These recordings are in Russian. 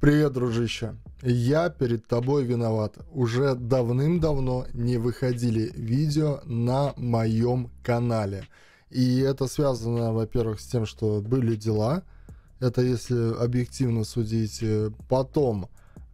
Привет, дружище. Я перед тобой виноват. Уже давным-давно не выходили видео на моем канале. И это связано, во-первых, с тем, что были дела. Это если объективно судить. Э, потом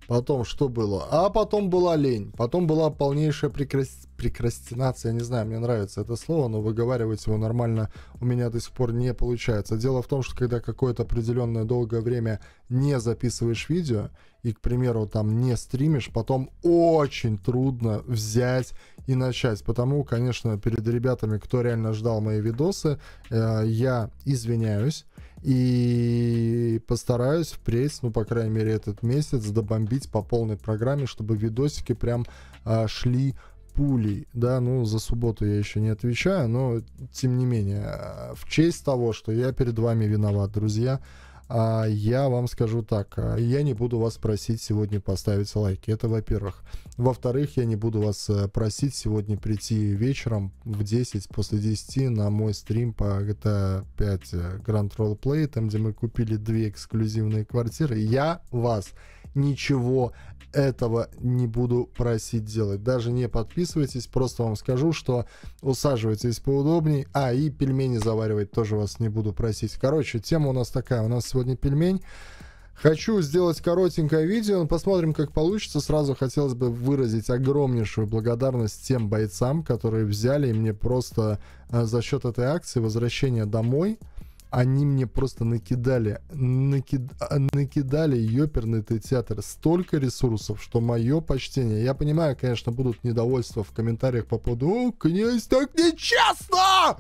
Потом что было? А потом была лень. Потом была полнейшая прекрас... прекрастинация. Я не знаю, мне нравится это слово, но выговаривать его нормально у меня до сих пор не получается. Дело в том, что когда какое-то определенное долгое время не записываешь видео и, к примеру, там не стримишь, потом очень трудно взять и начать. Потому, конечно, перед ребятами, кто реально ждал мои видосы, э, я извиняюсь и постараюсь впредь, ну, по крайней мере, этот месяц добомбить по полной программе, чтобы видосики прям а, шли пулей, да, ну, за субботу я еще не отвечаю, но, тем не менее, а, в честь того, что я перед вами виноват, друзья, а я вам скажу так, а, я не буду вас просить сегодня поставить лайки, это во-первых. Во-вторых, я не буду вас э, просить сегодня прийти вечером в 10, после 10 на мой стрим по GTA 5 а э, Grand Roleplay, там где мы купили две эксклюзивные квартиры. Я вас ничего этого не буду просить делать. Даже не подписывайтесь, просто вам скажу, что усаживайтесь поудобней. А, и пельмени заваривать тоже вас не буду просить. Короче, тема у нас такая. У нас сегодня пельмень. Хочу сделать коротенькое видео, но посмотрим, как получится. Сразу хотелось бы выразить огромнейшую благодарность тем бойцам, которые взяли и мне просто э, за счет этой акции возвращения домой – они мне просто накидали, накид, а, накидали ёперный ты театр столько ресурсов, что мое почтение. Я понимаю, конечно, будут недовольства в комментариях по поводу «О, князь, так нечестно!»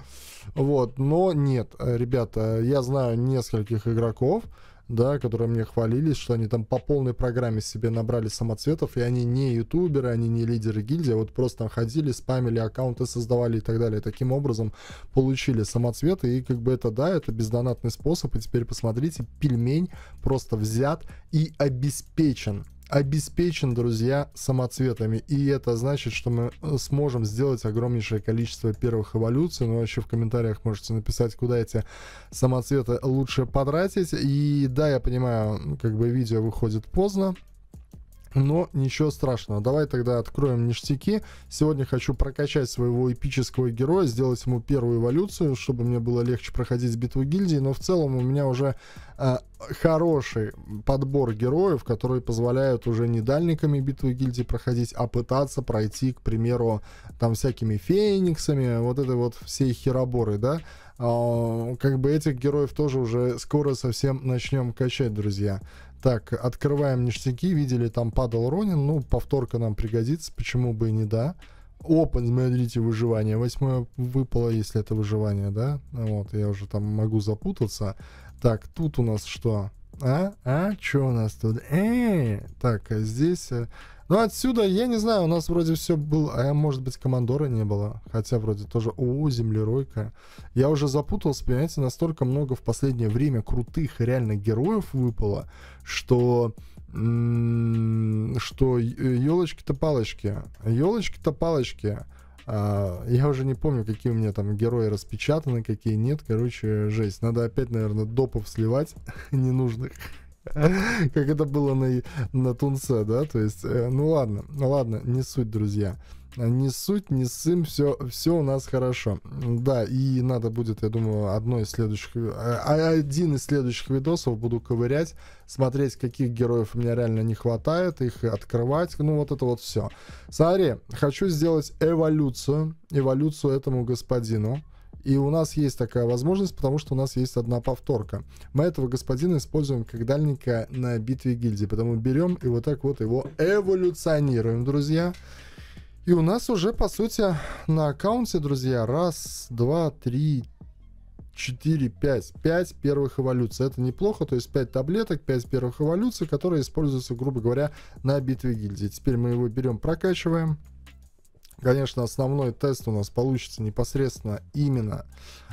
Вот, но нет, э, ребята, я знаю нескольких игроков, да, которые мне хвалились, что они там по полной программе себе набрали самоцветов, и они не ютуберы, они не лидеры гильдии, а вот просто там ходили, спамили, аккаунты создавали и так далее. Таким образом получили самоцветы, и как бы это, да, это бездонатный способ, и теперь посмотрите, пельмень просто взят и обеспечен обеспечен, друзья, самоцветами. И это значит, что мы э, сможем сделать огромнейшее количество первых эволюций. Ну, а еще в комментариях можете написать, куда эти самоцветы лучше потратить. И да, я понимаю, как бы видео выходит поздно но ничего страшного. Давай тогда откроем ништяки. Сегодня хочу прокачать своего эпического героя, сделать ему первую эволюцию, чтобы мне было легче проходить битву гильдии, но в целом у меня уже э, хороший подбор героев, которые позволяют уже не дальниками битвы гильдии проходить, а пытаться пройти, к примеру, там всякими фениксами, вот этой вот всей хероборы, да, э, как бы этих героев тоже уже скоро совсем начнем качать, друзья. Друзья. Так, открываем ништяки, видели, там падал Ронин, ну, повторка нам пригодится, почему бы и не да. Open, смотрите, выживание, восьмое выпало, если это выживание, да? Вот, я уже там могу запутаться. Так, тут у нас что? А? А? Что у нас тут? Э, так, а здесь э, но ну, отсюда, я не знаю, у нас вроде все было, а может быть командора не было, хотя вроде тоже ООО «Землеройка». Я уже запутался, понимаете, настолько много в последнее время крутых реально героев выпало, что что елочки-то палочки, елочки-то палочки. А, я уже не помню, какие у меня там герои распечатаны, какие нет. Короче, жесть. Надо опять, наверное, допов сливать ненужных. Как это было на, на Тунце, да? То есть, э, ну ладно, ну ладно, не суть, друзья. Не суть, не сын, все, все у нас хорошо. Да, и надо будет, я думаю, одно из следующих, э, а, один из следующих видосов буду ковырять, смотреть, каких героев у меня реально не хватает, их открывать, ну вот это вот все. Смотри, хочу сделать эволюцию, эволюцию этому господину. И у нас есть такая возможность, потому что у нас есть одна повторка. Мы этого господина используем как дальника на битве гильдии, потому берем и вот так вот его эволюционируем, друзья. И у нас уже, по сути, на аккаунте, друзья, раз, два, три, 4, 5. 5 первых эволюций. Это неплохо, то есть 5 таблеток, 5 первых эволюций, которые используются, грубо говоря, на битве гильдии. Теперь мы его берем, прокачиваем конечно, основной тест у нас получится непосредственно именно,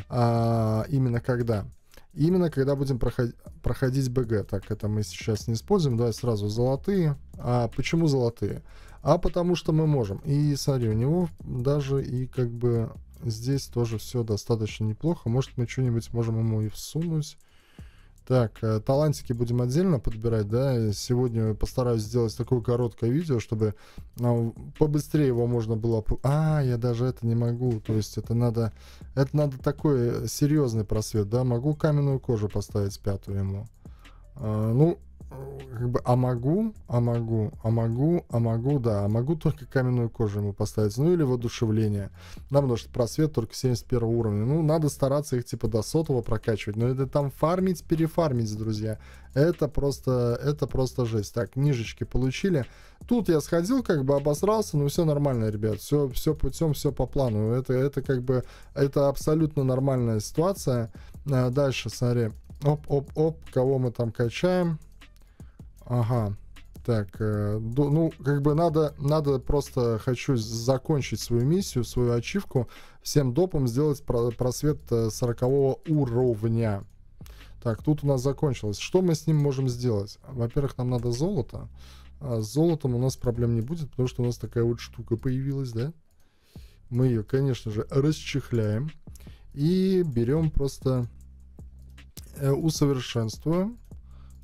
а, именно когда? Именно когда будем проходить, проходить БГ. Так, это мы сейчас не используем. Давай сразу золотые. А почему золотые? А потому что мы можем. И смотри, у него даже и как бы здесь тоже все достаточно неплохо. Может, мы что-нибудь можем ему и всунуть. Так, э, талантики будем отдельно подбирать, да. Сегодня постараюсь сделать такое короткое видео, чтобы а, побыстрее его можно было... А, я даже это не могу. То есть это надо... Это надо такой э, серьезный просвет, да. Могу каменную кожу поставить пятую ему. А, ну, как бы, а могу, а могу, а могу, а могу, да, а могу только каменную кожу ему поставить, ну или воодушевление. Да, потому что просвет только 71 уровня. Ну, надо стараться их типа до сотого прокачивать, но это там фармить, перефармить, друзья. Это просто, это просто жесть. Так, книжечки получили. Тут я сходил, как бы обосрался, но ну, все нормально, ребят, все, все путем, все по плану. Это, это как бы, это абсолютно нормальная ситуация. А дальше, смотри, оп-оп-оп, кого мы там качаем. Ага. Так, э, ну, ну, как бы надо, надо просто хочу закончить свою миссию, свою ачивку, всем допом сделать просвет 40 э, уровня. Так, тут у нас закончилось. Что мы с ним можем сделать? Во-первых, нам надо золото. А с золотом у нас проблем не будет, потому что у нас такая вот штука появилась, да? Мы ее, конечно же, расчехляем. И берем просто э, усовершенствуем.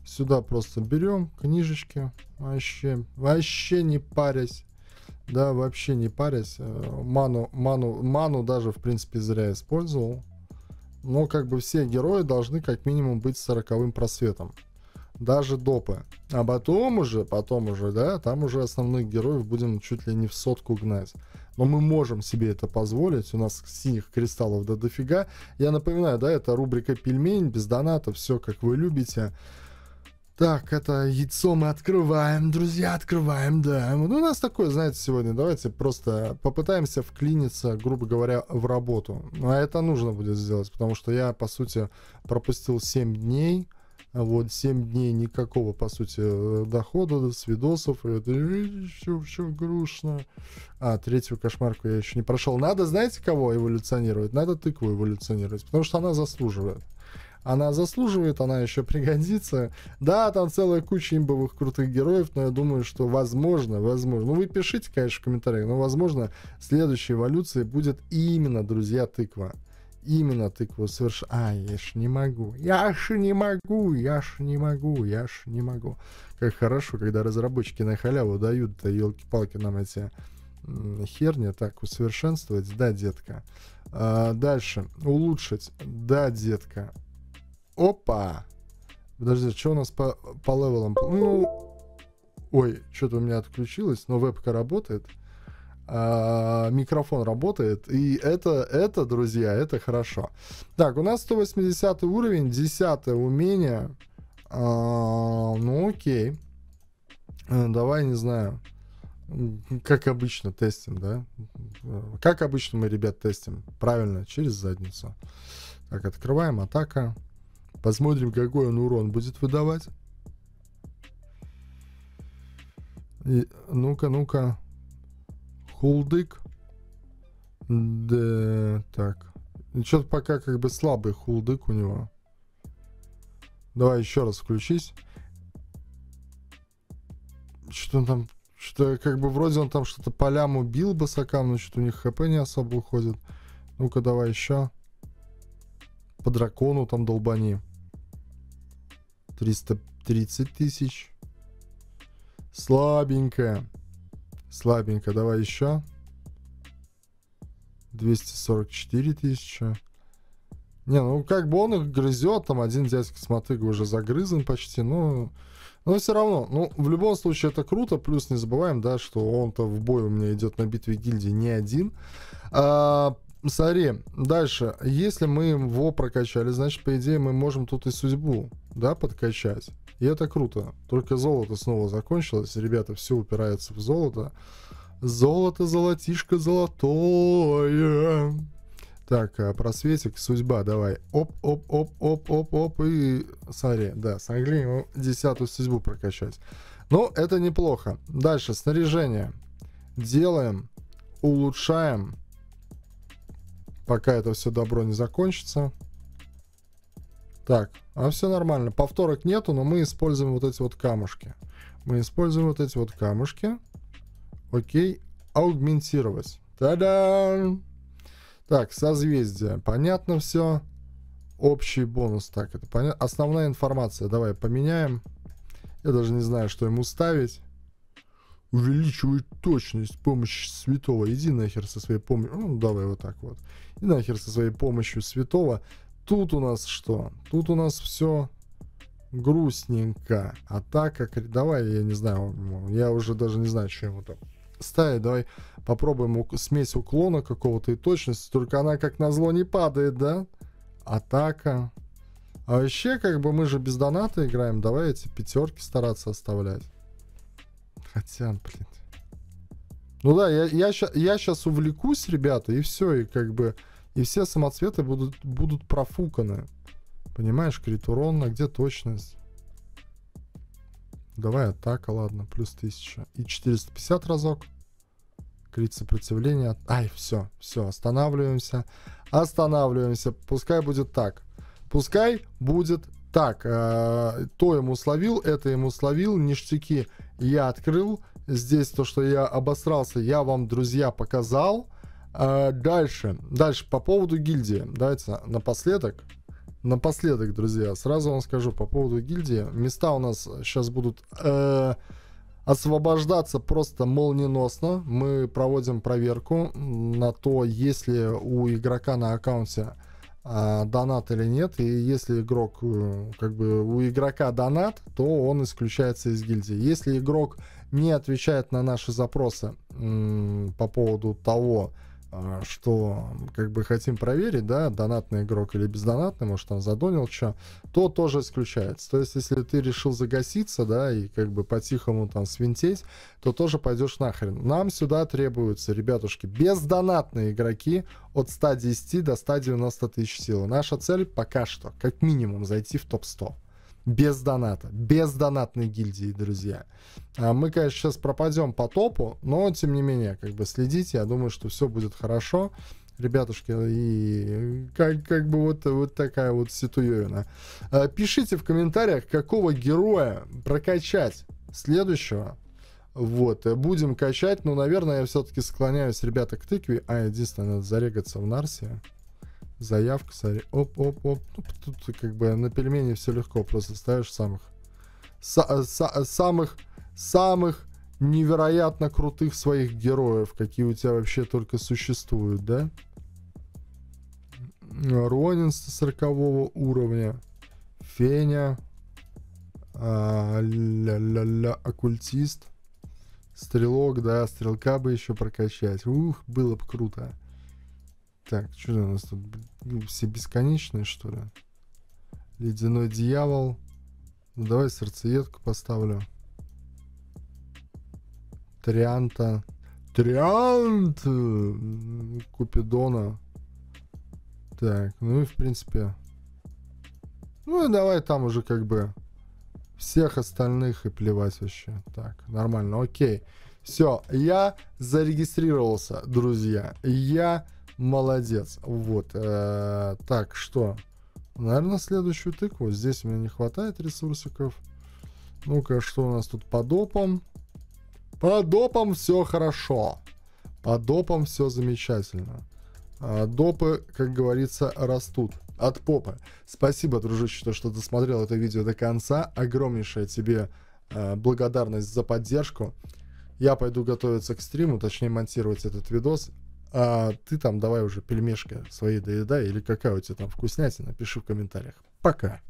Сюда просто берем книжечки. Вообще, вообще не парясь. Да, вообще не парясь. Э, ману, ману, ману даже, в принципе, зря использовал. Но как бы все герои должны как минимум быть сороковым просветом. Даже допы. А потом уже, потом уже, да, там уже основных героев будем чуть ли не в сотку гнать. Но мы можем себе это позволить. У нас синих кристаллов да дофига. Я напоминаю, да, это рубрика «Пельмень», без доната, все как вы любите. Так, это яйцо мы открываем, друзья, открываем, да. Ну у нас такое, знаете, сегодня. Давайте просто попытаемся вклиниться, грубо говоря, в работу. Ну, а это нужно будет сделать, потому что я, по сути, пропустил 7 дней. Вот, 7 дней никакого, по сути, дохода, с видосов. И это все, все грустно. А, третью кошмарку я еще не прошел. Надо, знаете, кого эволюционировать? Надо тыкву эволюционировать, потому что она заслуживает она заслуживает, она еще пригодится. Да, там целая куча имбовых крутых героев, но я думаю, что возможно, возможно. Ну, вы пишите, конечно, в комментариях, но, возможно, следующая эволюция будет именно, друзья, тыква. Именно тыкву соверш... А, я ж не могу. Я ж не могу, я ж не могу, я ж не могу. Как хорошо, когда разработчики на халяву дают, да елки-палки нам эти херня, так усовершенствовать, да, детка. А, дальше, улучшить, да, детка. Опа! Подожди, что у нас по, по левелам? Ну, ой, что-то у меня отключилось, но вебка работает. А, микрофон работает. И это, это, друзья, это хорошо. Так, у нас 180 уровень, 10 умение. А, ну, окей. Э, давай, не знаю. Как обычно тестим, да? Как обычно мы, ребят, тестим. Правильно, через задницу. Так, открываем атака. Посмотрим, какой он урон будет выдавать. И, ну-ка, ну-ка. Хулдык. Да, так. Что-то пока как бы слабый хулдык у него. Давай еще раз включись. Что он там... Что как бы вроде он там что-то полям убил босакам, но что-то у них хп не особо уходит. Ну-ка, давай еще. По дракону там долбани. 330 тысяч. Слабенькая. Слабенько. Давай еще. 244 тысячи. Не, ну как бы он их грызет, там один дядька смотыга уже загрызен почти, ну... Но все равно, ну, в любом случае это круто, плюс не забываем, да, что он-то в бой у меня идет на битве гильдии не один. А, Саре, дальше. Если мы его прокачали, значит, по идее, мы можем тут и судьбу, да, подкачать. И это круто. Только золото снова закончилось. Ребята, все упирается в золото. Золото, золотишко, золотое. Так, а просветик, судьба, давай. Оп, оп, оп, оп, оп, оп. И Саре, да, смогли ему десятую судьбу прокачать. Но ну, это неплохо. Дальше, снаряжение. Делаем, улучшаем Пока это все добро не закончится. Так, а все нормально. Повторок нету, но мы используем вот эти вот камушки. Мы используем вот эти вот камушки. Окей. Аугментировать. Та-дам! Так, созвездие. Понятно все. Общий бонус. Так, это понятно. Основная информация. Давай поменяем. Я даже не знаю, что ему ставить увеличивает точность с помощью святого. Иди нахер со своей помощью. Ну, давай вот так вот. И нахер со своей помощью святого. Тут у нас что? Тут у нас все грустненько. а так как давай, я не знаю, я уже даже не знаю, что ему там ставить. Давай попробуем ук смесь уклона какого-то и точности. Только она, как назло, не падает, да? Атака. А вообще, как бы мы же без доната играем. Давай эти пятерки стараться оставлять. Хотя, блин. Ну да, я, я, я сейчас увлекусь, ребята, и все, и как бы... И все самоцветы будут, будут профуканы. Понимаешь, крит урона, где точность? Давай атака, ладно, плюс 1000. И 450 разок. Крит сопротивления. Ай, все, все, останавливаемся. Останавливаемся. Пускай будет так. Пускай будет так. Э, то ему словил, это ему словил. Ништяки я открыл. Здесь то, что я обосрался, я вам, друзья, показал. А дальше, дальше, по поводу гильдии. Давайте напоследок. Напоследок, друзья, сразу вам скажу по поводу гильдии. Места у нас сейчас будут э, освобождаться просто молниеносно. Мы проводим проверку на то, есть ли у игрока на аккаунте а, донат или нет. И если игрок, э, как бы у игрока донат, то он исключается из гильдии. Если игрок не отвечает на наши запросы м- по поводу того, а, что как бы хотим проверить, да, донатный игрок или бездонатный, может, он задонил что, то тоже исключается. То есть, если ты решил загаситься, да, и как бы по-тихому там свинтеть, то тоже пойдешь нахрен. Нам сюда требуются, ребятушки, бездонатные игроки от 110 до 190 тысяч сил. Наша цель пока что, как минимум, зайти в топ-100 без доната, без донатной гильдии, друзья. А мы, конечно, сейчас пропадем по топу, но, тем не менее, как бы следите, я думаю, что все будет хорошо. Ребятушки, и как, как бы вот, вот такая вот ситуевина. Пишите в комментариях, какого героя прокачать следующего. Вот, будем качать, но, ну, наверное, я все-таки склоняюсь, ребята, к тыкве, а единственное, надо зарегаться в Нарсе. Заявка, смотри. Оп-оп-оп. Ну, тут как бы на пельмени все легко. Просто ставишь самых... самых... Самых невероятно крутых своих героев, какие у тебя вообще только существуют, да? Ронин 40 уровня. Феня. А, ля-ля-ля, оккультист. Стрелок, да, стрелка бы еще прокачать. Ух, было бы круто. Так, что у нас тут? Ну, все бесконечные, что ли? Ледяной дьявол. Ну, давай сердцеедку поставлю. Трианта. Триант! Купидона. Так, ну и в принципе... Ну и давай там уже как бы всех остальных и плевать вообще. Так, нормально, окей. Все, я зарегистрировался, друзья. Я Молодец. Вот. Э, так, что? Наверное, следующую тыкву. Здесь у меня не хватает ресурсиков. Ну-ка, что у нас тут по допам? По допам все хорошо. По допам все замечательно. А допы, как говорится, растут от попы. Спасибо, дружище, то, что досмотрел это видео до конца. Огромнейшая тебе э, благодарность за поддержку. Я пойду готовиться к стриму, точнее монтировать этот видос а ты там давай уже пельмешка свои доедай или какая у тебя там вкуснятина, пиши в комментариях. Пока!